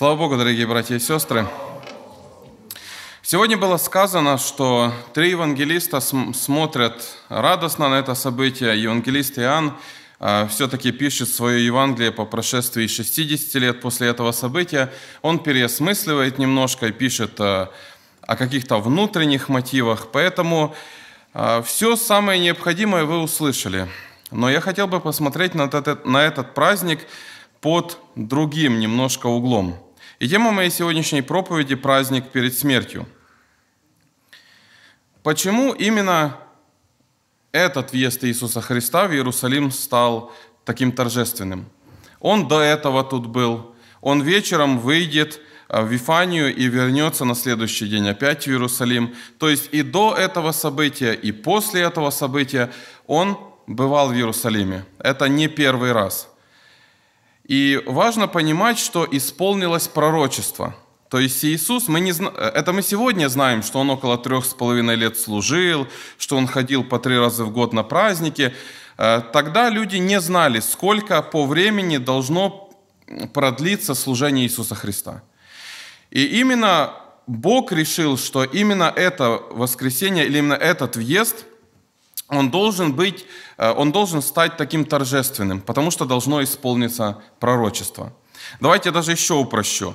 Слава Богу, дорогие братья и сестры. Сегодня было сказано, что три евангелиста смотрят радостно на это событие. Евангелист Иоанн э, все-таки пишет свое Евангелие по прошествии 60 лет после этого события. Он переосмысливает немножко и пишет э, о каких-то внутренних мотивах. Поэтому э, все самое необходимое вы услышали. Но я хотел бы посмотреть на этот, на этот праздник под другим немножко углом. И тема моей сегодняшней проповеди – праздник перед смертью. Почему именно этот въезд Иисуса Христа в Иерусалим стал таким торжественным? Он до этого тут был. Он вечером выйдет а, в Вифанию и вернется на следующий день опять в Иерусалим. То есть и до этого события, и после этого события он бывал в Иерусалиме. Это не первый раз. И важно понимать, что исполнилось пророчество. То есть Иисус, мы не, это мы сегодня знаем, что Он около трех с половиной лет служил, что Он ходил по три раза в год на праздники. Э, тогда люди не знали, сколько по времени должно продлиться служение Иисуса Христа. И именно Бог решил, что именно это воскресенье или именно этот въезд – он должен быть, э, он должен стать таким торжественным, потому что должно исполниться пророчество. Давайте даже еще упрощу.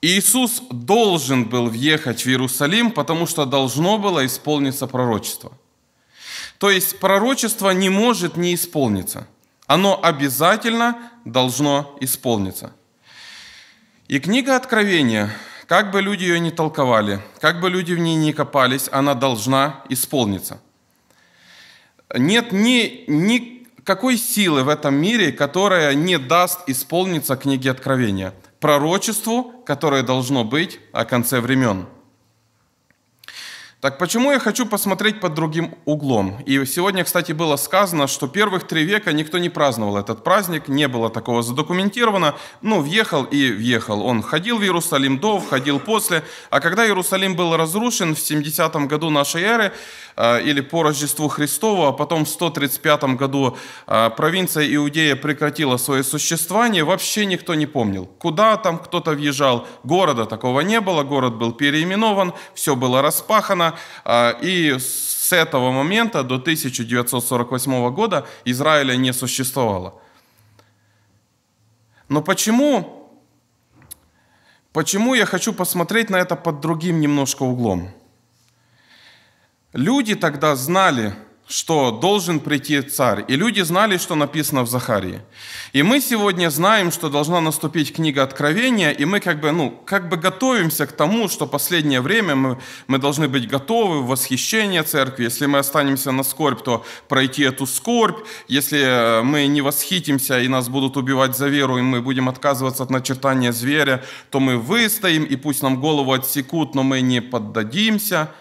Иисус должен был въехать в Иерусалим, потому что должно было исполниться пророчество. То есть пророчество не может не исполниться. Оно обязательно должно исполниться. И книга Откровения, как бы люди ее ни толковали, как бы люди в ней ни копались, она должна исполниться. Нет ни, ни какой силы в этом мире, которая не даст исполниться книге Откровения, пророчеству, которое должно быть о конце времен. Так почему я хочу посмотреть под другим углом? И сегодня, кстати, было сказано, что первых три века никто не праздновал этот праздник, не было такого задокументировано. Ну, въехал и въехал. Он ходил в Иерусалим до, входил после. А когда Иерусалим был разрушен в 70 году нашей эры, э, или по Рождеству Христову, а потом в 135 году э, провинция Иудея прекратила свое существование, вообще никто не помнил, куда там кто-то въезжал. Города такого не было, город был переименован, все было распахано, а, и с этого момента до 1948 года Израиля не существовало. Но почему, почему я хочу посмотреть на это под другим немножко углом? Люди тогда знали, что должен прийти царь. И люди знали, что написано в Захарии. И мы сегодня знаем, что должна наступить книга Откровения, и мы как бы, ну, как бы готовимся к тому, что последнее время мы, мы должны быть готовы в восхищение церкви. Если мы останемся на скорбь, то пройти эту скорбь. Если э, мы не восхитимся, и нас будут убивать за веру, и мы будем отказываться от начертания зверя, то мы выстоим, и пусть нам голову отсекут, но мы не поддадимся –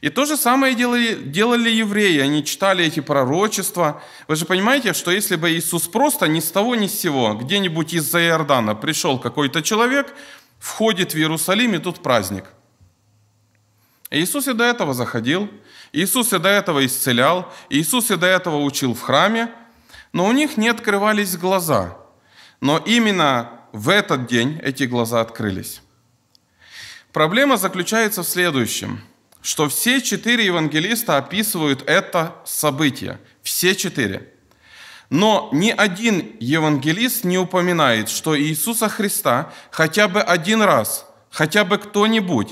и то же самое делали, делали евреи, они читали эти пророчества. Вы же понимаете, что если бы Иисус просто ни с того ни с сего, где-нибудь из-за Иордана пришел какой-то человек, входит в Иерусалим, и тут праздник. Иисус и до этого заходил, Иисус и до этого исцелял, Иисус и до этого учил в храме, но у них не открывались глаза. Но именно в этот день эти глаза открылись. Проблема заключается в следующем – что все четыре евангелиста описывают это событие. Все четыре. Но ни один евангелист не упоминает, что Иисуса Христа хотя бы один раз, хотя бы кто-нибудь,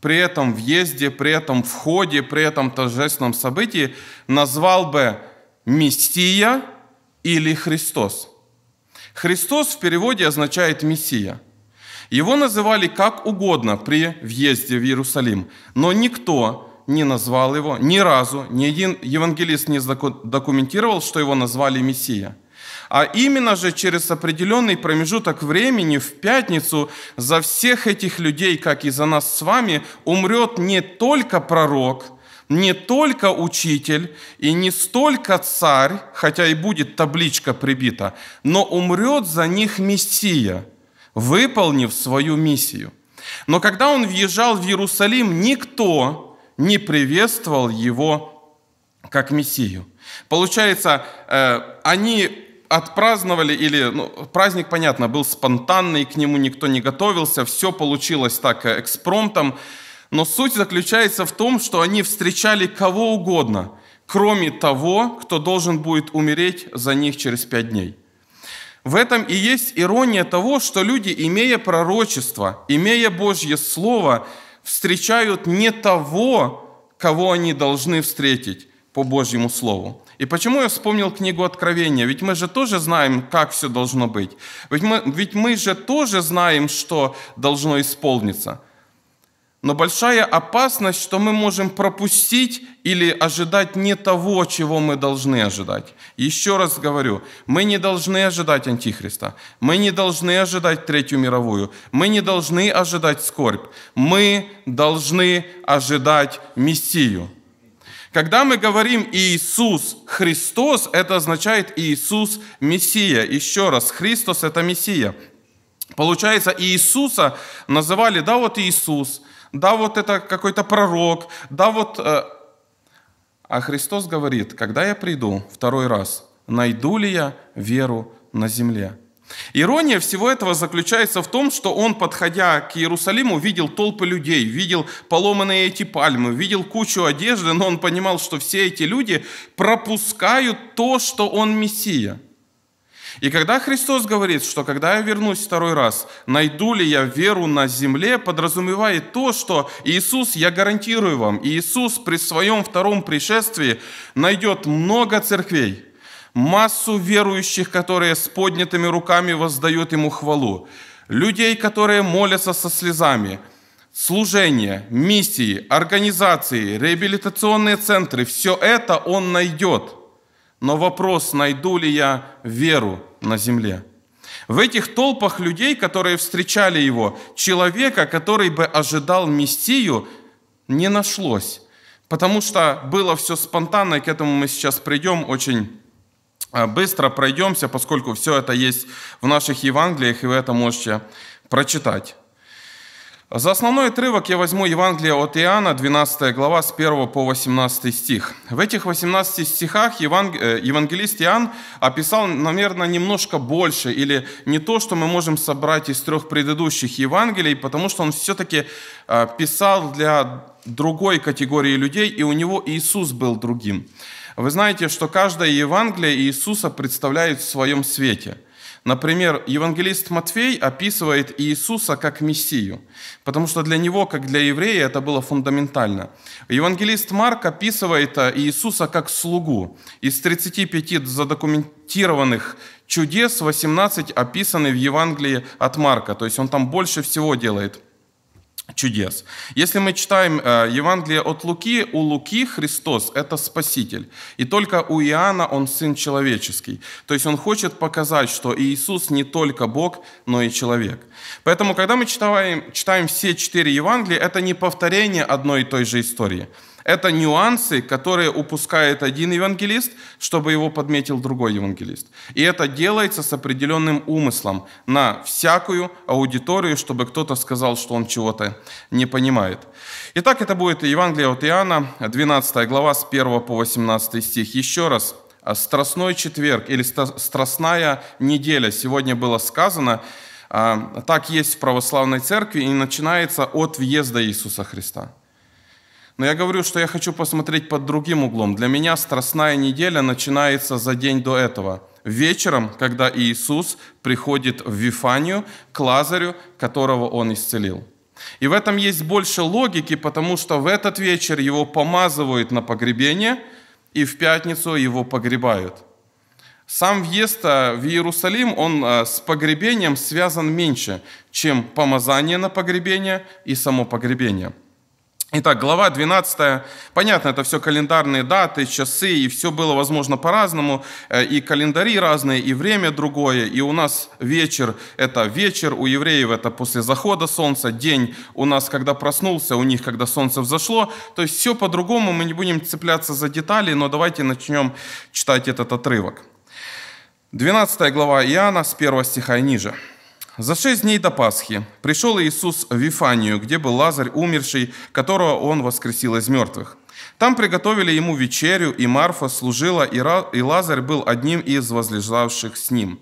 при этом въезде, при этом входе, при этом торжественном событии назвал бы «Мессия» или «Христос». «Христос» в переводе означает «Мессия». Его называли как угодно при въезде в Иерусалим, но никто не назвал его ни разу, ни один евангелист не документировал, что его назвали Мессия. А именно же через определенный промежуток времени в пятницу за всех этих людей, как и за нас с вами, умрет не только пророк – не только учитель и не столько царь, хотя и будет табличка прибита, но умрет за них Мессия – выполнив свою миссию. Но когда он въезжал в Иерусалим, никто не приветствовал его как Мессию. Получается, э, они отпраздновали, или ну, праздник, понятно, был спонтанный, к нему никто не готовился, все получилось так э, экспромтом, но суть заключается в том, что они встречали кого угодно, кроме того, кто должен будет умереть за них через пять дней. В этом и есть ирония того, что люди, имея пророчество, имея Божье Слово, встречают не того, кого они должны встретить по Божьему Слову. И почему я вспомнил книгу Откровения? Ведь мы же тоже знаем, как все должно быть. Ведь мы, ведь мы же тоже знаем, что должно исполниться. Но большая опасность, что мы можем пропустить или ожидать не того, чего мы должны ожидать. Еще раз говорю, мы не должны ожидать Антихриста, мы не должны ожидать Третью мировую, мы не должны ожидать скорбь, мы должны ожидать Мессию. Когда мы говорим «Иисус Христос», это означает «Иисус Мессия». Еще раз, Христос – это Мессия. Получается, Иисуса называли, да, вот Иисус – да, вот это какой-то пророк, да, вот... Э, а Христос говорит, когда я приду второй раз, найду ли я веру на земле? Ирония всего этого заключается в том, что он, подходя к Иерусалиму, видел толпы людей, видел поломанные эти пальмы, видел кучу одежды, но он понимал, что все эти люди пропускают то, что он Мессия – и когда Христос говорит, что когда я вернусь второй раз, найду ли я веру на земле, подразумевает то, что Иисус, я гарантирую вам, Иисус при своем втором пришествии найдет много церквей, массу верующих, которые с поднятыми руками воздают Ему хвалу, людей, которые молятся со слезами, служения, миссии, организации, реабилитационные центры, все это Он найдет – но вопрос, найду ли я веру на земле. В этих толпах людей, которые встречали его, человека, который бы ожидал Мессию, не нашлось. Потому что было все спонтанно, и к этому мы сейчас придем очень а, быстро пройдемся, поскольку все это есть в наших Евангелиях, и вы это можете прочитать. За основной отрывок я возьму Евангелие от Иоанна, 12 глава, с 1 по 18 стих. В этих 18 стихах э, евангелист Иоанн описал, наверное, немножко больше, или не то, что мы можем собрать из трех предыдущих Евангелий, потому что он все-таки э, писал для другой категории людей, и у него Иисус был другим. Вы знаете, что каждое Евангелие Иисуса представляет в своем свете – Например, евангелист Матфей описывает Иисуса как Мессию, потому что для него, как для еврея, это было фундаментально. Евангелист Марк описывает э, Иисуса как слугу. Из 35 задокументированных чудес 18 описаны в Евангелии от Марка, то есть он там больше всего делает – чудес. Если мы читаем э, Евангелие от Луки, у Луки Христос – это Спаситель. И только у Иоанна он Сын Человеческий. То есть он хочет показать, что Иисус не только Бог, но и человек. Поэтому, когда мы читаем, читаем все четыре Евангелия, это не повторение одной и той же истории. Это нюансы, которые упускает один евангелист, чтобы его подметил другой евангелист. И это делается с определенным умыслом на всякую аудиторию, чтобы кто-то сказал, что он чего-то не понимает. Итак, это будет Евангелие от Иоанна, 12 глава, с 1 по 18 стих. Еще раз, а Страстной четверг или Страстная неделя, сегодня было сказано, а, так есть в православной церкви и начинается от въезда Иисуса Христа. Но я говорю, что я хочу посмотреть под другим углом. Для меня страстная неделя начинается за день до этого. Вечером, когда Иисус приходит в Вифанию к Лазарю, которого он исцелил. И в этом есть больше логики, потому что в этот вечер его помазывают на погребение, и в пятницу его погребают. Сам въезд э, в Иерусалим, он э, с погребением связан меньше, чем помазание на погребение и само погребение – Итак, глава 12. Понятно, это все календарные даты, часы, и все было, возможно, по-разному. Э, и календари разные, и время другое. И у нас вечер – это вечер, у евреев это после захода солнца, день у нас, когда проснулся, у них, когда солнце взошло. То есть все по-другому, мы не будем цепляться за детали, но давайте начнем читать этот отрывок. 12 глава Иоанна с 1 стиха и ниже. За шесть дней до Пасхи пришел Иисус в Вифанию, где был Лазарь, умерший, которого он воскресил из мертвых. Там приготовили ему вечерю, и Марфа служила, и Лазарь был одним из возлежавших с ним.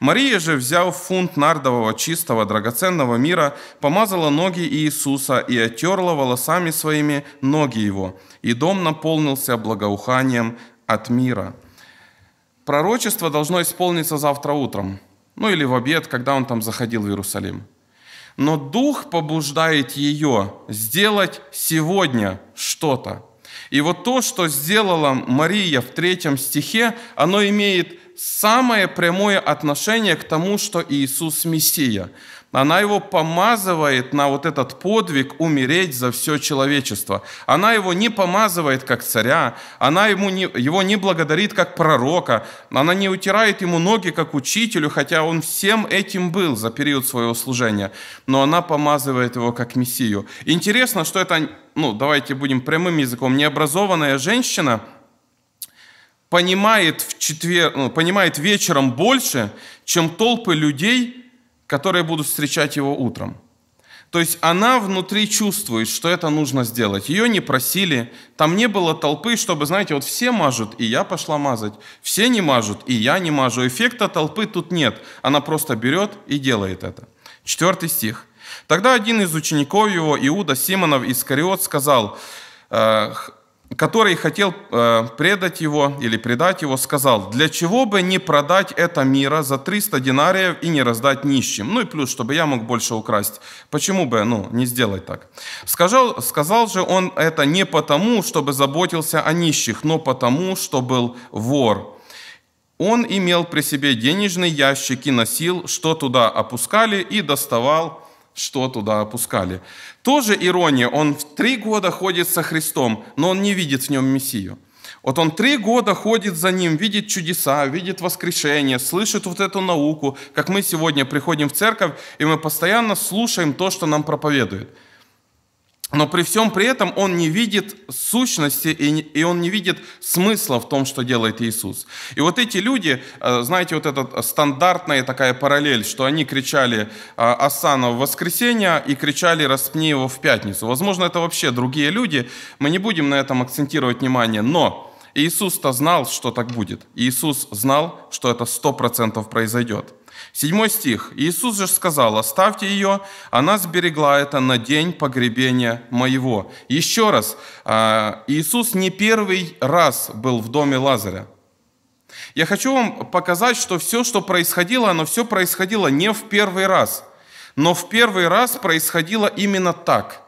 Мария же, взяв фунт нардового чистого драгоценного мира, помазала ноги Иисуса и оттерла волосами своими ноги его, и дом наполнился благоуханием от мира. Пророчество должно исполниться завтра утром – ну или в обед, когда он там заходил в Иерусалим. Но Дух побуждает ее сделать сегодня что-то. И вот то, что сделала Мария в третьем стихе, оно имеет самое прямое отношение к тому, что Иисус Мессия она его помазывает на вот этот подвиг умереть за все человечество. Она его не помазывает как царя, она ему не, его не благодарит как пророка, она не утирает ему ноги как учителю, хотя он всем этим был за период своего служения, но она помазывает его как мессию. Интересно, что это, ну давайте будем прямым языком, необразованная женщина – понимает, в четвер... Ну, понимает вечером больше, чем толпы людей, которые будут встречать его утром. То есть она внутри чувствует, что это нужно сделать. Ее не просили, там не было толпы, чтобы, знаете, вот все мажут, и я пошла мазать. Все не мажут, и я не мажу. Эффекта толпы тут нет. Она просто берет и делает это. Четвертый стих. «Тогда один из учеников его, Иуда Симонов Искариот, сказал, «Э, который хотел э, предать его или предать его, сказал, для чего бы не продать это мира за 300 динариев и не раздать нищим. Ну и плюс, чтобы я мог больше украсть. Почему бы ну, не сделать так? Сказал, сказал же он это не потому, чтобы заботился о нищих, но потому, что был вор. Он имел при себе денежный ящик и носил, что туда опускали, и доставал что туда опускали. Тоже ирония, он в три года ходит со Христом, но он не видит в нем Мессию. Вот он три года ходит за ним, видит чудеса, видит воскрешение, слышит вот эту науку, как мы сегодня приходим в церковь, и мы постоянно слушаем то, что нам проповедуют. Но при всем при этом он не видит сущности и он не видит смысла в том, что делает Иисус. И вот эти люди, э, знаете, вот эта стандартная такая параллель, что они кричали «Асана» э, в воскресенье и кричали «Распни его» в пятницу. Возможно, это вообще другие люди, мы не будем на этом акцентировать внимание, но Иисус-то знал, что так будет. Иисус знал, что это сто процентов произойдет. Седьмой стих. «Иисус же сказал, оставьте ее, она сберегла это на день погребения моего». Еще раз, а, Иисус не первый раз был в доме Лазаря. Я хочу вам показать, что все, что происходило, оно все происходило не в первый раз, но в первый раз происходило именно так.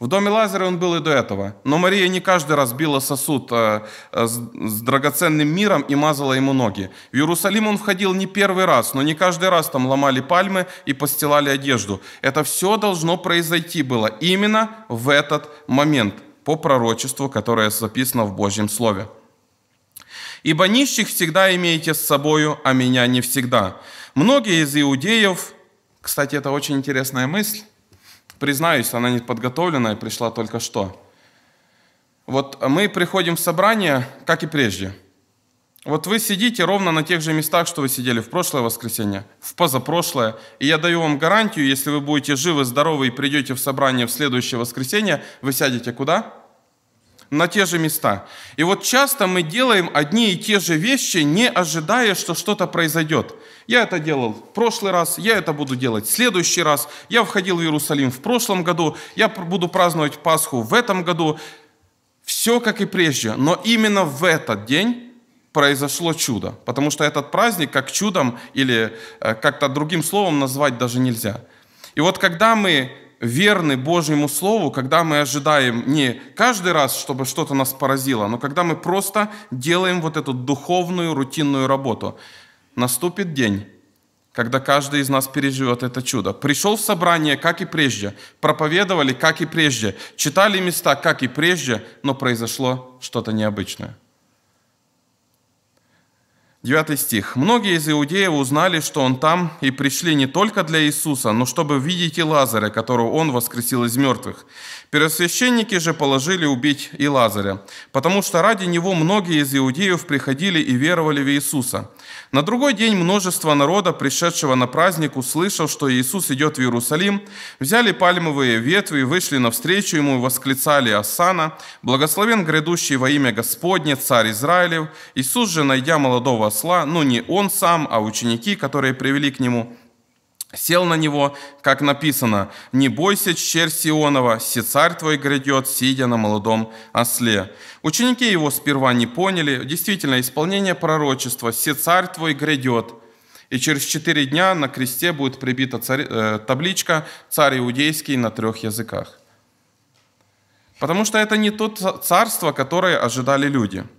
В доме Лазаря он был и до этого. Но Мария не каждый раз била сосуд э, э, с драгоценным миром и мазала ему ноги. В Иерусалим он входил не первый раз, но не каждый раз там ломали пальмы и постилали одежду. Это все должно произойти было именно в этот момент по пророчеству, которое записано в Божьем Слове. «Ибо нищих всегда имеете с собою, а меня не всегда». Многие из иудеев, кстати, это очень интересная мысль, Признаюсь, она не подготовленная пришла только что. Вот мы приходим в собрание, как и прежде. Вот вы сидите ровно на тех же местах, что вы сидели в прошлое воскресенье, в позапрошлое. И я даю вам гарантию, если вы будете живы, здоровы и придете в собрание в следующее воскресенье, вы сядете куда? на те же места. И вот часто мы делаем одни и те же вещи, не ожидая, что что-то произойдет. Я это делал в прошлый раз, я это буду делать в следующий раз. Я входил в Иерусалим в прошлом году, я буду праздновать Пасху в этом году. Все как и прежде, но именно в этот день произошло чудо, потому что этот праздник как чудом или э, как-то другим словом назвать даже нельзя. И вот когда мы верны Божьему Слову, когда мы ожидаем не каждый раз, чтобы что-то нас поразило, но когда мы просто делаем вот эту духовную, рутинную работу. Наступит день, когда каждый из нас переживет это чудо. Пришел в собрание, как и прежде, проповедовали, как и прежде, читали места, как и прежде, но произошло что-то необычное. 9 стих. «Многие из иудеев узнали, что он там, и пришли не только для Иисуса, но чтобы видеть и Лазаря, которого он воскресил из мертвых. Первосвященники же положили убить и Лазаря, потому что ради него многие из иудеев приходили и веровали в Иисуса. На другой день множество народа, пришедшего на праздник, услышав, что Иисус идет в Иерусалим, взяли пальмовые ветви, вышли навстречу ему и восклицали «Ассана! Благословен грядущий во имя Господне, царь Израилев!» Иисус же, найдя молодого осла, ну не он сам, а ученики, которые привели к нему, Сел на него, как написано, «Не бойся, черь Сионова, си царь твой грядет, сидя на молодом осле». Ученики его сперва не поняли. Действительно, исполнение пророчества «Си царь твой грядет». И через четыре дня на кресте будет прибита царь, э, табличка «Царь иудейский» на трех языках. Потому что это не то царство, которое ожидали люди –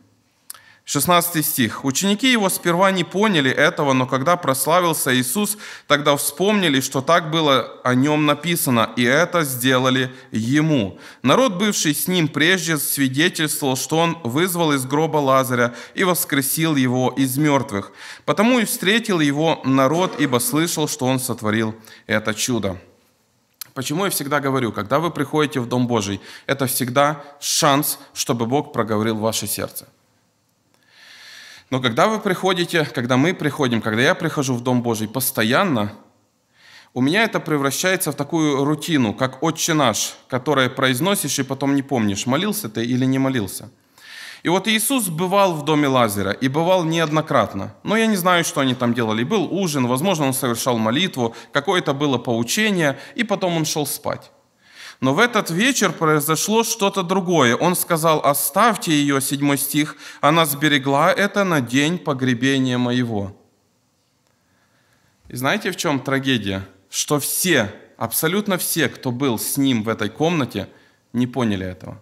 16 стих. «Ученики его сперва не поняли этого, но когда прославился Иисус, тогда вспомнили, что так было о нем написано, и это сделали ему. Народ, бывший с ним прежде, свидетельствовал, что он вызвал из гроба Лазаря и воскресил его из мертвых. Потому и встретил его народ, ибо слышал, что он сотворил это чудо». Почему я всегда говорю, когда вы приходите в Дом Божий, это всегда шанс, чтобы Бог проговорил ваше сердце – но когда вы приходите, когда мы приходим, когда я прихожу в Дом Божий постоянно, у меня это превращается в такую рутину, как «Отче наш», которое произносишь и потом не помнишь, молился ты или не молился. И вот Иисус бывал в доме Лазера и бывал неоднократно. Но я не знаю, что они там делали. Был ужин, возможно, он совершал молитву, какое-то было поучение, и потом он шел спать. Но в этот вечер произошло что-то другое. Он сказал, оставьте ее, седьмой стих, она сберегла это на день погребения моего. И знаете, в чем трагедия? Что все, абсолютно все, кто был с ним в этой комнате, не поняли этого.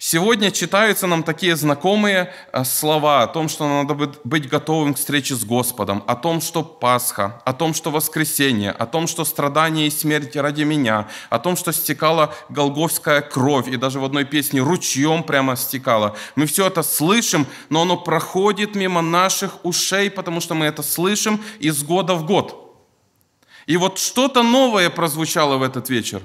Сегодня читаются нам такие знакомые э, слова о том, что надо быть готовым к встрече с Господом, о том, что Пасха, о том, что воскресение, о том, что страдание и смерть ради меня, о том, что стекала голговская кровь, и даже в одной песне ручьем прямо стекала. Мы все это слышим, но оно проходит мимо наших ушей, потому что мы это слышим из года в год. И вот что-то новое прозвучало в этот вечер,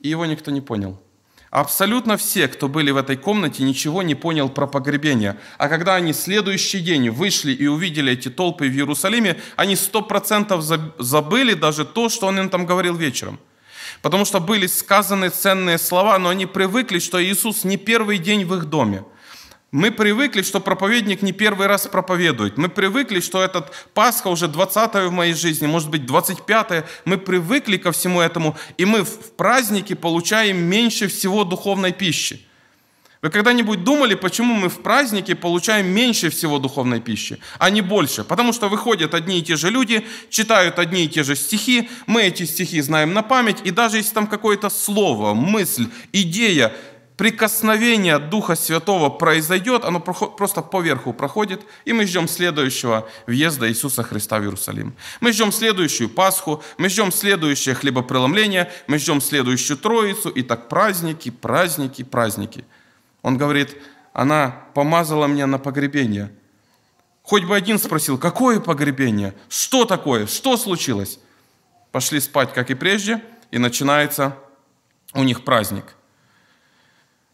и его никто не понял – Абсолютно все, кто были в этой комнате, ничего не понял про погребение. А когда они следующий день вышли и увидели эти толпы в Иерусалиме, они сто процентов забыли даже то, что он им там говорил вечером. Потому что были сказаны ценные слова, но они привыкли, что Иисус не первый день в их доме. Мы привыкли, что проповедник не первый раз проповедует. Мы привыкли, что этот Пасха уже 20 в моей жизни, может быть, 25 Мы привыкли ко всему этому, и мы в празднике получаем меньше всего духовной пищи. Вы когда-нибудь думали, почему мы в празднике получаем меньше всего духовной пищи, а не больше? Потому что выходят одни и те же люди, читают одни и те же стихи, мы эти стихи знаем на память, и даже если там какое-то слово, мысль, идея прикосновение Духа Святого произойдет, оно просто поверху проходит, и мы ждем следующего въезда Иисуса Христа в Иерусалим. Мы ждем следующую Пасху, мы ждем следующее хлебопреломление, мы ждем следующую Троицу, и так праздники, праздники, праздники. Он говорит, она помазала меня на погребение. Хоть бы один спросил, какое погребение? Что такое? Что случилось? Пошли спать, как и прежде, и начинается у них праздник –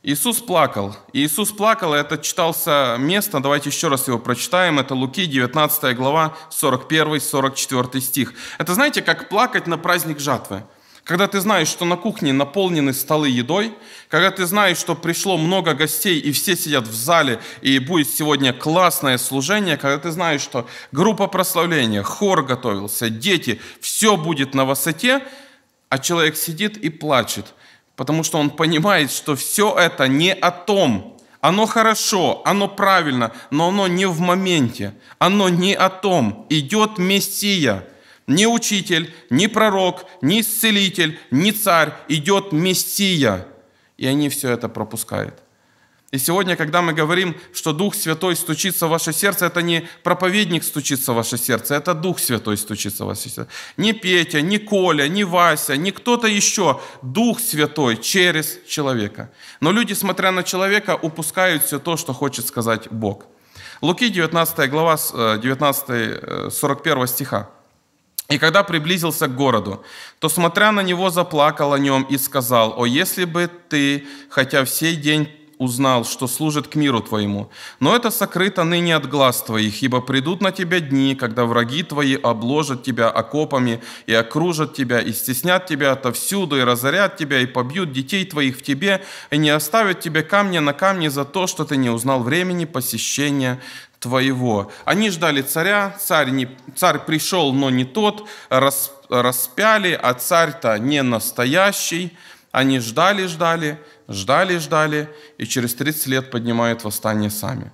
Иисус плакал. Иисус плакал, и это читался место, давайте еще раз его прочитаем, это Луки, 19 глава, 41-44 стих. Это знаете, как плакать на праздник жатвы. Когда ты знаешь, что на кухне наполнены столы едой, когда ты знаешь, что пришло много гостей и все сидят в зале, и будет сегодня классное служение, когда ты знаешь, что группа прославления, хор готовился, дети, все будет на высоте, а человек сидит и плачет – потому что он понимает, что все это не о том. Оно хорошо, оно правильно, но оно не в моменте. Оно не о том. Идет Мессия. Не учитель, не пророк, не исцелитель, не царь. Идет Мессия. И они все это пропускают. И сегодня, когда мы говорим, что Дух Святой стучится в ваше сердце, это не проповедник стучится в ваше сердце, это Дух Святой стучится в ваше сердце. Не Петя, не Коля, не Вася, не кто-то еще. Дух Святой через человека. Но люди, смотря на человека, упускают все то, что хочет сказать Бог. Луки 19 глава 19, 41 э, э, стиха. «И когда приблизился к городу, то, смотря на него, заплакал о нем и сказал, «О, если бы ты, хотя в сей день узнал, что служит к миру твоему. Но это сокрыто ныне от глаз твоих, ибо придут на тебя дни, когда враги твои обложат тебя окопами и окружат тебя, и стеснят тебя отовсюду, и разорят тебя, и побьют детей твоих в тебе, и не оставят тебе камня на камне за то, что ты не узнал времени посещения твоего. Они ждали царя, царь, не, царь пришел, но не тот, рас, распяли, а царь-то не настоящий – они ждали, ждали, ждали, ждали, и через 30 лет поднимают восстание сами.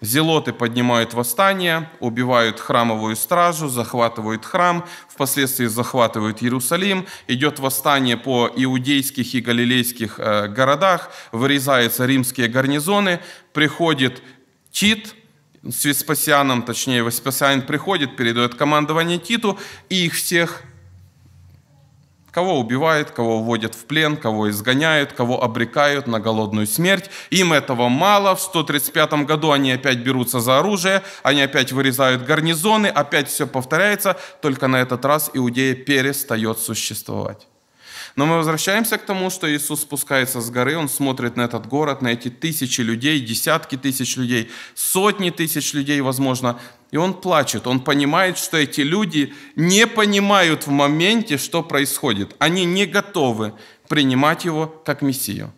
Зелоты поднимают восстание, убивают храмовую стражу, захватывают храм, впоследствии захватывают Иерусалим, идет восстание по иудейских и галилейских э, городах, вырезаются римские гарнизоны, приходит Тит, с Веспасианом, точнее, Веспасиан приходит, передает командование Титу, и их всех Кого убивают, кого вводят в плен, кого изгоняют, кого обрекают на голодную смерть. Им этого мало. В 135 году они опять берутся за оружие, они опять вырезают гарнизоны, опять все повторяется, только на этот раз Иудея перестает существовать. Но мы возвращаемся к тому, что Иисус спускается с горы, Он смотрит на этот город, на эти тысячи людей, десятки тысяч людей, сотни тысяч людей, возможно, и Он плачет. Он понимает, что эти люди не понимают в моменте, что происходит. Они не готовы принимать Его как Мессию.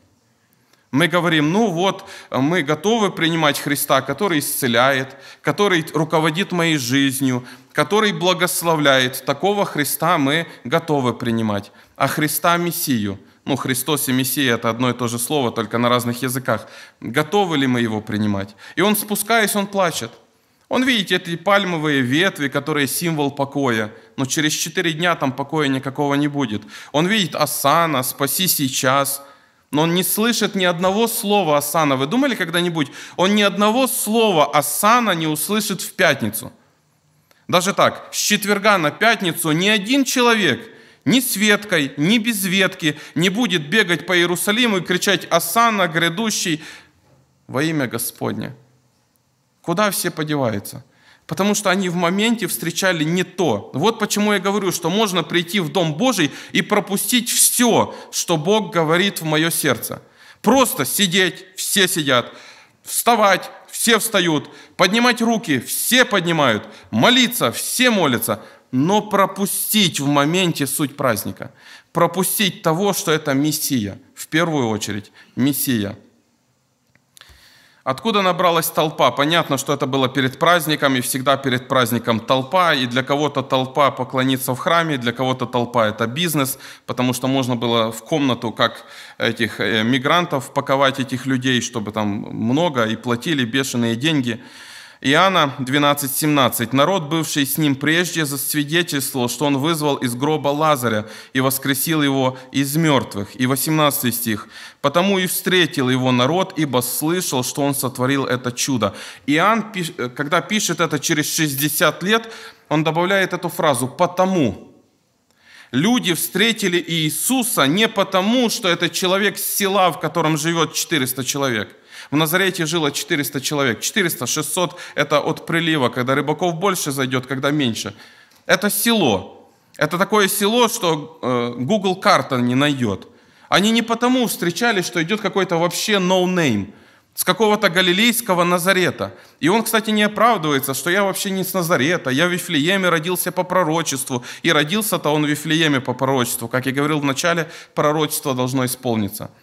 Мы говорим, ну вот, мы готовы принимать Христа, который исцеляет, который руководит моей жизнью, который благословляет. Такого Христа мы готовы принимать. А Христа Мессию, ну, Христос и Мессия – это одно и то же слово, только на разных языках. Готовы ли мы его принимать? И он, спускаясь, он плачет. Он видит эти пальмовые ветви, которые символ покоя, но через четыре дня там покоя никакого не будет. Он видит Асана, спаси сейчас – но он не слышит ни одного слова Асана. Вы думали когда-нибудь? Он ни одного слова Асана не услышит в пятницу. Даже так, с четверга на пятницу ни один человек, ни с веткой, ни без ветки, не будет бегать по Иерусалиму и кричать «Асана, грядущий!» во имя Господне. Куда все подеваются? Потому что они в моменте встречали не то. Вот почему я говорю, что можно прийти в Дом Божий и пропустить все, что Бог говорит в мое сердце. Просто сидеть, все сидят. Вставать, все встают. Поднимать руки, все поднимают. Молиться, все молятся. Но пропустить в моменте суть праздника. Пропустить того, что это Мессия. В первую очередь, Мессия – Откуда набралась толпа? Понятно, что это было перед праздником, и всегда перед праздником толпа, и для кого-то толпа поклониться в храме, для кого-то толпа – это бизнес, потому что можно было в комнату, как этих э, мигрантов, паковать этих людей, чтобы там много, и платили бешеные деньги – Иоанна 12:17. Народ, бывший с ним прежде, засвидетельствовал, что он вызвал из гроба Лазаря и воскресил его из мертвых. И 18 стих. Потому и встретил его народ, ибо слышал, что он сотворил это чудо. Иоанн, когда пишет это через 60 лет, он добавляет эту фразу «потому». Люди встретили Иисуса не потому, что это человек с села, в котором живет 400 человек – в Назарете жило 400 человек. 400-600 – это от прилива, когда рыбаков больше зайдет, когда меньше. Это село. Это такое село, что э, Google карта не найдет. Они не потому встречались, что идет какой-то вообще no-name – с какого-то галилейского Назарета. И он, кстати, не оправдывается, что я вообще не с Назарета, я в Вифлееме родился по пророчеству, и родился-то он в Вифлееме по пророчеству. Как я говорил вначале, пророчество должно исполниться –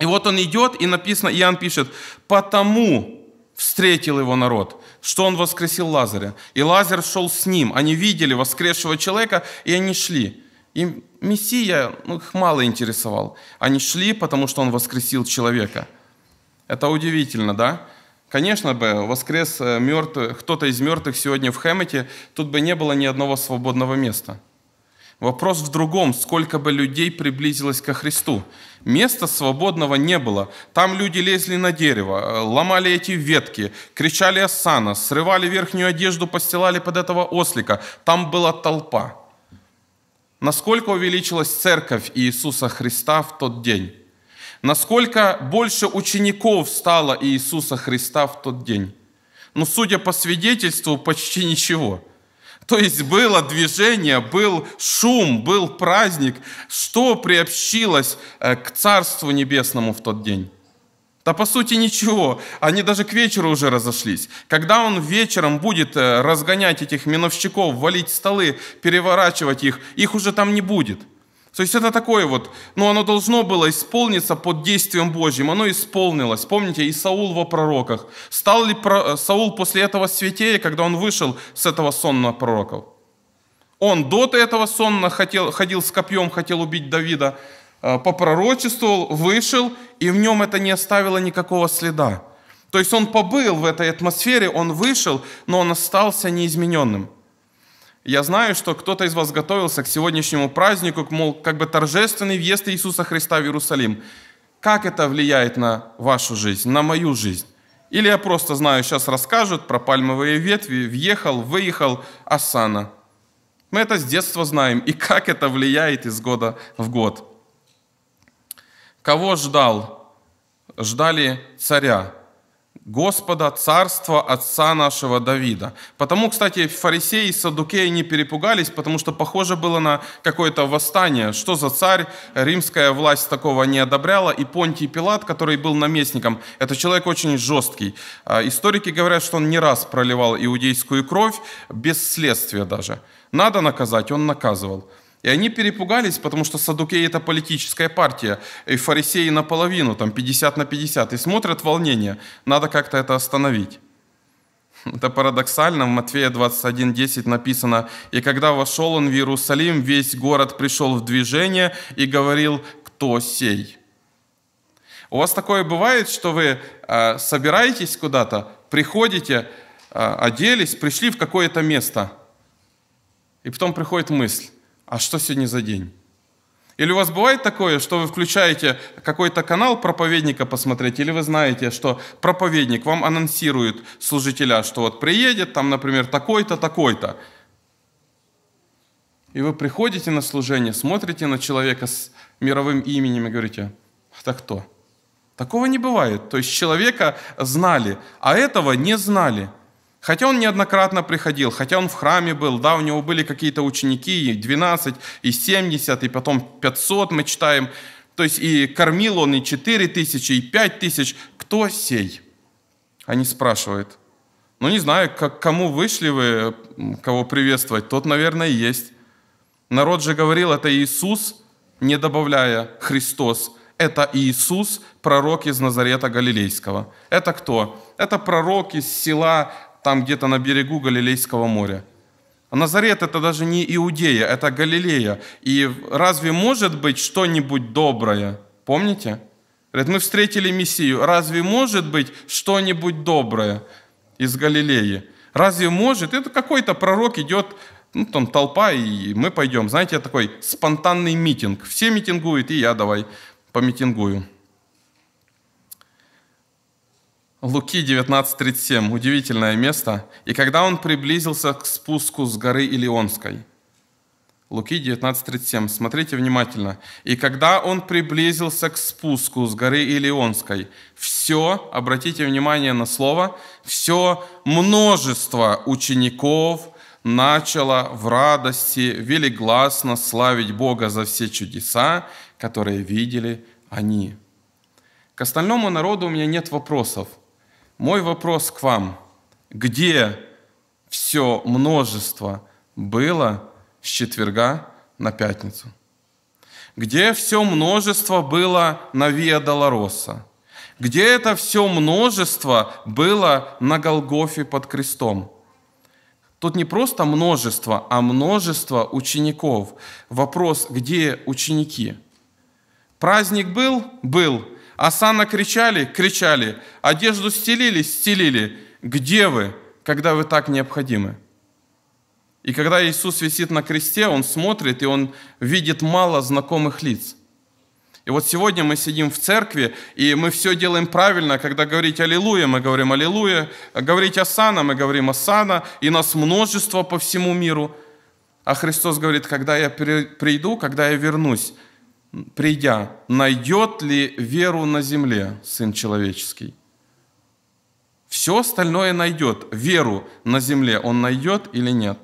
и вот он идет, и написано, Иоанн пишет, «Потому встретил его народ, что он воскресил Лазаря. И Лазарь шел с ним. Они видели воскресшего человека, и они шли». И Мессия ну, их мало интересовал. Они шли, потому что он воскресил человека. Это удивительно, да? Конечно бы, воскрес э, мертвый, кто-то из мертвых сегодня в Хэммете, тут бы не было ни одного свободного места – Вопрос в другом, сколько бы людей приблизилось ко Христу. Места свободного не было. Там люди лезли на дерево, э, ломали эти ветки, кричали «Осана», срывали верхнюю одежду, постилали под этого ослика. Там была толпа. Насколько увеличилась церковь Иисуса Христа в тот день? Насколько больше учеников стало Иисуса Христа в тот день? Ну, судя по свидетельству, почти ничего – то есть было движение, был шум, был праздник. Что приобщилось э, к Царству Небесному в тот день? Да по сути ничего, они даже к вечеру уже разошлись. Когда он вечером будет э, разгонять этих миновщиков, валить столы, переворачивать их, их уже там не будет – то есть это такое вот, но ну, оно должно было исполниться под действием Божьим, оно исполнилось. Помните, и Саул во пророках. Стал ли э, Саул после этого святее, когда он вышел с этого сонма пророков? Он до этого сонно хотел, ходил с копьем, хотел убить Давида, э, попророчествовал, вышел, и в нем это не оставило никакого следа. То есть он побыл в этой атмосфере, он вышел, но он остался неизмененным. Я знаю, что кто-то из вас готовился к сегодняшнему празднику, к, мол, как бы торжественный въезд Иисуса Христа в Иерусалим. Как это влияет на вашу жизнь, на мою жизнь? Или я просто знаю, сейчас расскажут про пальмовые ветви, въехал, выехал, асана. Мы это с детства знаем, и как это влияет из года в год. Кого ждал? Ждали царя. Господа царство отца нашего Давида. Потому, кстати, фарисеи и садукеи не перепугались, потому что похоже было на какое-то восстание. Что за царь? Римская власть такого не одобряла. И Понтий Пилат, который был наместником, это человек очень жесткий. А историки говорят, что он не раз проливал иудейскую кровь, без следствия даже. Надо наказать, он наказывал. И они перепугались, потому что Садукеи – это политическая партия, и фарисеи наполовину, там 50 на 50, и смотрят волнение, надо как-то это остановить. Это парадоксально, в Матфея 21.10 написано, «И когда вошел он в Иерусалим, весь город пришел в движение и говорил, кто сей?» У вас такое бывает, что вы э, собираетесь куда-то, приходите, э, оделись, пришли в какое-то место, и потом приходит мысль, а что сегодня за день? Или у вас бывает такое, что вы включаете какой-то канал проповедника посмотреть, или вы знаете, что проповедник вам анонсирует служителя, что вот приедет там, например, такой-то, такой-то. И вы приходите на служение, смотрите на человека с мировым именем и говорите, это «А кто? Такого не бывает. То есть человека знали, а этого не знали – Хотя он неоднократно приходил, хотя он в храме был, да, у него были какие-то ученики, и 12, и 70, и потом 500 мы читаем. То есть и кормил он и 4 тысячи, и 5 тысяч. Кто сей? Они спрашивают. Ну, не знаю, как, кому вышли вы, кого приветствовать, тот, наверное, есть. Народ же говорил, это Иисус, не добавляя Христос. Это Иисус, пророк из Назарета Галилейского. Это кто? Это пророк из села там где-то на берегу Галилейского моря. А Назарет это даже не Иудея, это Галилея. И разве может быть что-нибудь доброе? Помните? Говорит, мы встретили Мессию. Разве может быть что-нибудь доброе из Галилеи? Разве может? Это какой-то пророк идет, ну там толпа, и мы пойдем. Знаете, такой спонтанный митинг. Все митингуют, и я давай помитингую. Луки 19.37. Удивительное место. «И когда он приблизился к спуску с горы Илионской». Луки 19.37. Смотрите внимательно. «И когда он приблизился к спуску с горы Илионской, все, обратите внимание на слово, все множество учеников начало в радости велигласно славить Бога за все чудеса, которые видели они». К остальному народу у меня нет вопросов – мой вопрос к вам, где все множество было с четверга на пятницу? Где все множество было на Виа Долороса? Где это все множество было на Голгофе под крестом? Тут не просто множество, а множество учеников. Вопрос, где ученики? Праздник был? Был. Асана кричали, кричали, одежду стелили, стелили. Где вы, когда вы так необходимы? И когда Иисус висит на кресте, Он смотрит, и Он видит мало знакомых лиц. И вот сегодня мы сидим в церкви, и мы все делаем правильно. Когда говорить «Аллилуйя», мы говорим «Аллилуйя». Говорить «Асана», мы говорим «Асана». И нас множество по всему миру. А Христос говорит, когда я приду, когда я вернусь, придя, найдет ли веру на земле Сын Человеческий? Все остальное найдет. Веру на земле он найдет или нет?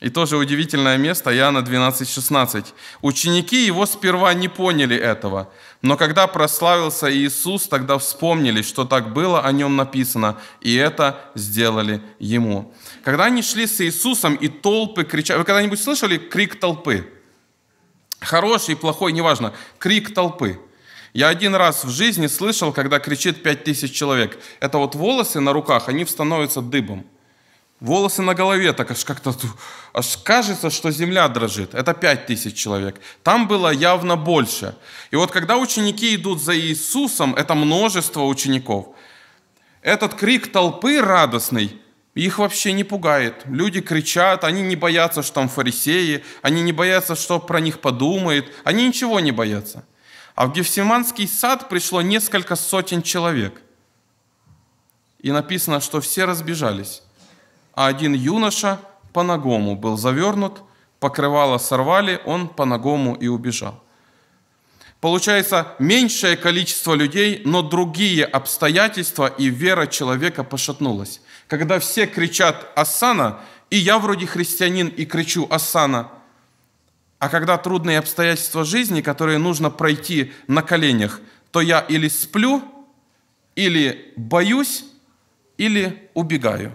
И тоже удивительное место, Иоанна 12:16. Ученики его сперва не поняли этого, но когда прославился Иисус, тогда вспомнили, что так было о нем написано, и это сделали ему. Когда они шли с Иисусом, и толпы кричали... Вы когда-нибудь слышали крик толпы? Хороший, плохой, неважно. Крик толпы. Я один раз в жизни слышал, когда кричит 5000 человек. Это вот волосы на руках, они становятся дыбом. Волосы на голове, так аж как-то... Аж кажется, что земля дрожит. Это пять тысяч человек. Там было явно больше. И вот когда ученики идут за Иисусом, это множество учеников. Этот крик толпы радостный их вообще не пугает. Люди кричат, они не боятся, что там фарисеи, они не боятся, что про них подумают, они ничего не боятся. А в Гефсиманский сад пришло несколько сотен человек. И написано, что все разбежались. А один юноша по ногому был завернут, покрывало сорвали, он по ногому и убежал. Получается, меньшее количество людей, но другие обстоятельства и вера человека пошатнулась. Когда все кричат «Асана», и я вроде христианин и кричу «Асана», а когда трудные обстоятельства жизни, которые нужно пройти на коленях, то я или сплю, или боюсь, или убегаю.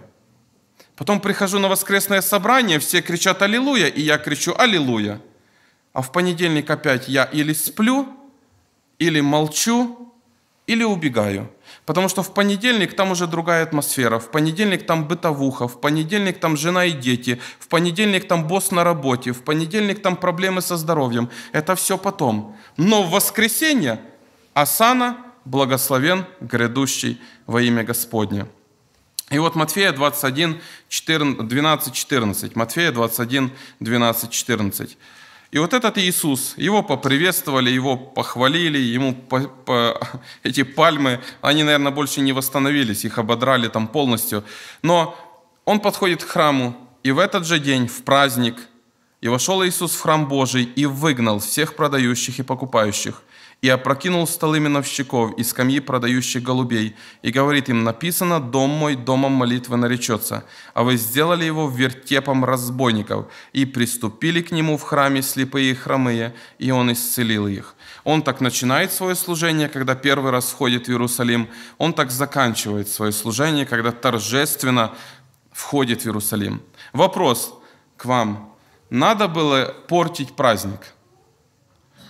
Потом прихожу на воскресное собрание, все кричат «Аллилуйя», и я кричу «Аллилуйя». А в понедельник опять я или сплю, или молчу, или убегаю. Потому что в понедельник там уже другая атмосфера, в понедельник там бытовуха, в понедельник там жена и дети, в понедельник там босс на работе, в понедельник там проблемы со здоровьем. Это все потом. Но в воскресенье Асана благословен грядущий во имя Господне. И вот Матфея 21, 14, 12, 14. Матфея 21, 12, 14. И вот этот Иисус, его поприветствовали, его похвалили, ему по, по, эти пальмы, они, наверное, больше не восстановились, их ободрали там полностью. Но он подходит к храму, и в этот же день, в праздник, и вошел Иисус в храм Божий и выгнал всех продающих и покупающих, и опрокинул столы миновщиков и скамьи продающих голубей, и говорит им, написано, «Дом мой домом молитвы наречется, а вы сделали его вертепом разбойников, и приступили к нему в храме слепые и хромые, и он исцелил их». Он так начинает свое служение, когда первый раз входит в Иерусалим, он так заканчивает свое служение, когда торжественно входит в Иерусалим. Вопрос к вам. Надо было портить праздник –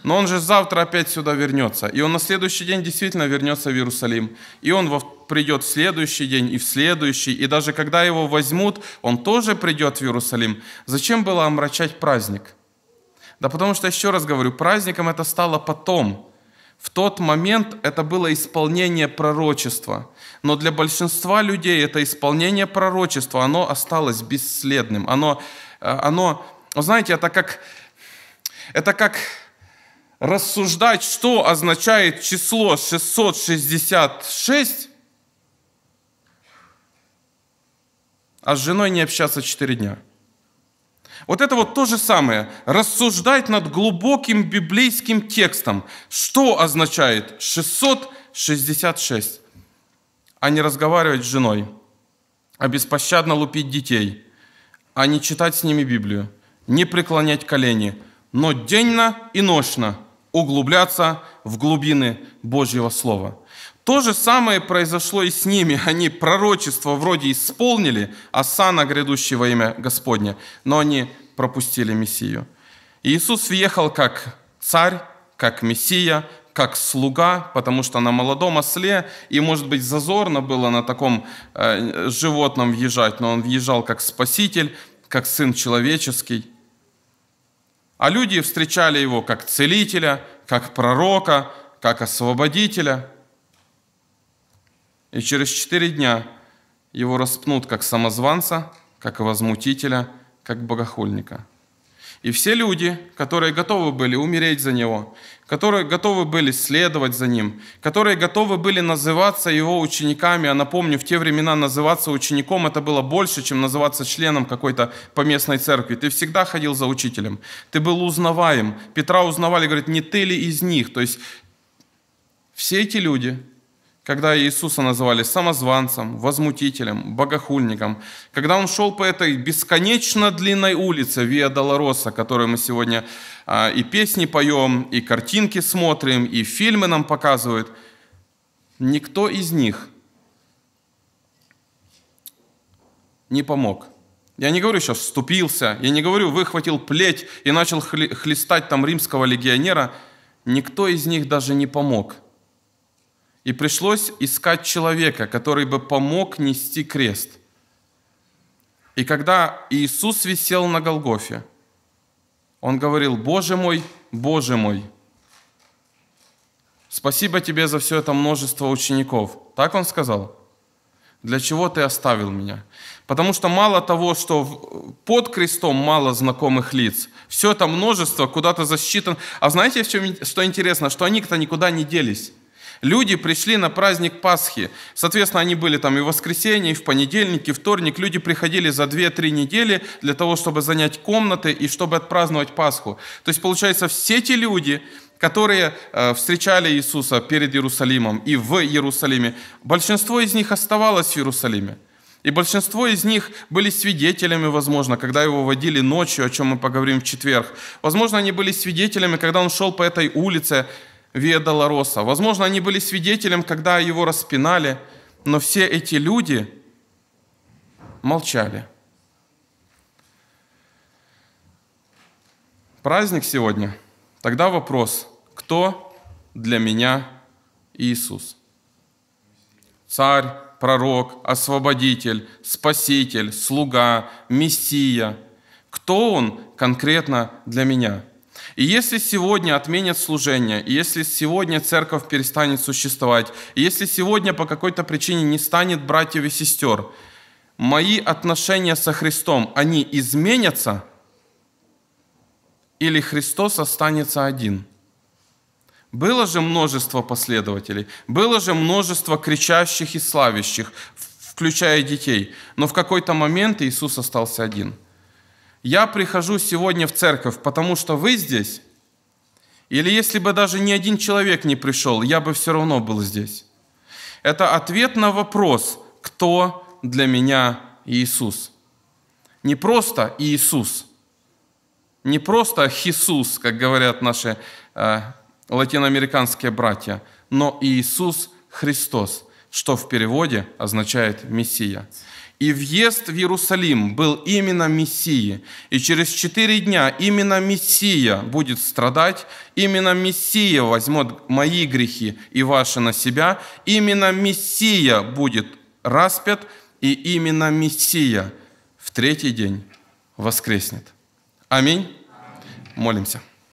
но он же завтра опять сюда вернется. И он на следующий день действительно вернется в Иерусалим. И он придет в следующий день и в следующий. И даже когда его возьмут, он тоже придет в Иерусалим. Зачем было омрачать праздник? Да потому что, еще раз говорю, праздником это стало потом – в тот момент это было исполнение пророчества. Но для большинства людей это исполнение пророчества, оно осталось бесследным. Оно, э, оно знаете, это как, это как рассуждать, что означает число 666, а с женой не общаться 4 дня. Вот это вот то же самое. Рассуждать над глубоким библейским текстом, что означает 666, а не разговаривать с женой, а беспощадно лупить детей, а не читать с ними Библию, не преклонять колени, но денно и ношно – углубляться в глубины Божьего Слова. То же самое произошло и с ними. Они пророчество вроде исполнили, а сана грядущего имя Господня, но они пропустили Мессию. Иисус въехал как царь, как Мессия, как слуга, потому что на молодом осле, и, может быть, зазорно было на таком э, животном въезжать, но он въезжал как спаситель, как сын человеческий – а люди встречали его как целителя, как пророка, как освободителя. И через четыре дня его распнут как самозванца, как возмутителя, как богохульника – и все люди, которые готовы были умереть за него, которые готовы были следовать за ним, которые готовы были называться его учениками, а напомню, в те времена называться учеником это было больше, чем называться членом какой-то поместной церкви. Ты всегда ходил за учителем, ты был узнаваем. Петра узнавали, говорит, не ты ли из них? То есть все эти люди, когда Иисуса называли самозванцем, возмутителем, богохульником, когда он шел по этой бесконечно длинной улице Виа Долороса, которую мы сегодня а, и песни поем, и картинки смотрим, и фильмы нам показывают, никто из них не помог. Я не говорю сейчас «вступился», я не говорю «выхватил плеть» и начал хлестать там римского легионера. Никто из них даже не помог – и пришлось искать человека, который бы помог нести крест. И когда Иисус висел на Голгофе, он говорил, «Боже мой, Боже мой, спасибо тебе за все это множество учеников». Так он сказал? «Для чего ты оставил меня?» Потому что мало того, что под крестом мало знакомых лиц, все это множество куда-то засчитано. А знаете, что интересно? Что они-то никуда не делись. Люди пришли на праздник Пасхи. Соответственно, они были там и в воскресенье, и в понедельник, и в вторник. Люди приходили за 2-3 недели для того, чтобы занять комнаты и чтобы отпраздновать Пасху. То есть, получается, все те люди, которые э, встречали Иисуса перед Иерусалимом и в Иерусалиме, большинство из них оставалось в Иерусалиме. И большинство из них были свидетелями, возможно, когда его водили ночью, о чем мы поговорим в четверг. Возможно, они были свидетелями, когда он шел по этой улице, Виа Долороса. Возможно, они были свидетелем, когда его распинали, но все эти люди молчали. Праздник сегодня. Тогда вопрос, кто для меня Иисус? Царь, пророк, освободитель, спаситель, слуга, мессия. Кто он конкретно для меня? И если сегодня отменят служение, и если сегодня церковь перестанет существовать, и если сегодня по какой-то причине не станет братьев и сестер, мои отношения со Христом, они изменятся – или Христос останется один. Было же множество последователей, было же множество кричащих и славящих, включая детей, но в какой-то момент Иисус остался один – я прихожу сегодня в церковь, потому что вы здесь, или если бы даже ни один человек не пришел, я бы все равно был здесь. Это ответ на вопрос, кто для меня Иисус. Не просто Иисус, не просто Хисус, как говорят наши э, латиноамериканские братья, но Иисус Христос, что в переводе означает Мессия. И въезд в Иерусалим был именно Мессии. И через четыре дня именно Мессия будет страдать, именно Мессия возьмет мои грехи и ваши на себя, именно Мессия будет распят, и именно Мессия в третий день воскреснет. Аминь. Молимся.